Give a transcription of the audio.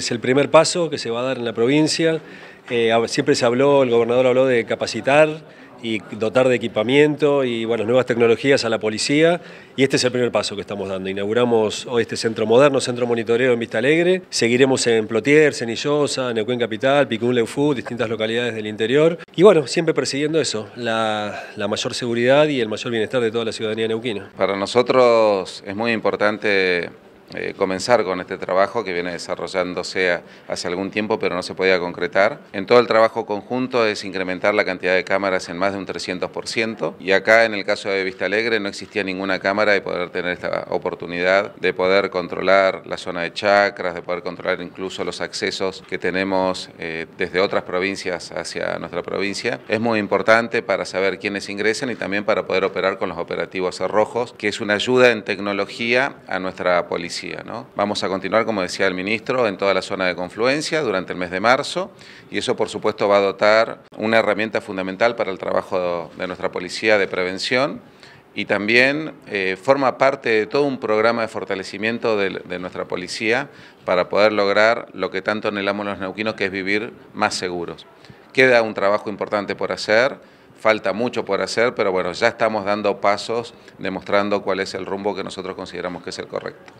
Es el primer paso que se va a dar en la provincia. Eh, siempre se habló, el gobernador habló de capacitar y dotar de equipamiento y bueno, nuevas tecnologías a la policía y este es el primer paso que estamos dando. Inauguramos hoy este centro moderno, centro monitoreo en Vista Alegre, seguiremos en Plotier, Cenillosa, Neuquén Capital, Picún Leufú, distintas localidades del interior y bueno, siempre persiguiendo eso, la, la mayor seguridad y el mayor bienestar de toda la ciudadanía neuquina. Para nosotros es muy importante eh, comenzar con este trabajo que viene desarrollándose hace algún tiempo pero no se podía concretar. En todo el trabajo conjunto es incrementar la cantidad de cámaras en más de un 300% y acá en el caso de Vista Alegre no existía ninguna cámara de poder tener esta oportunidad de poder controlar la zona de chacras, de poder controlar incluso los accesos que tenemos eh, desde otras provincias hacia nuestra provincia. Es muy importante para saber quiénes ingresan y también para poder operar con los operativos cerrojos, que es una ayuda en tecnología a nuestra policía Vamos a continuar, como decía el ministro, en toda la zona de confluencia durante el mes de marzo y eso, por supuesto, va a dotar una herramienta fundamental para el trabajo de nuestra policía de prevención y también eh, forma parte de todo un programa de fortalecimiento de, de, nuestra policía para poder lograr lo que tanto anhelamos los neuquinos, que es vivir más seguros. Queda un trabajo importante por hacer, falta mucho por hacer, pero bueno, ya estamos dando pasos demostrando cuál es el rumbo que nosotros consideramos que es el correcto.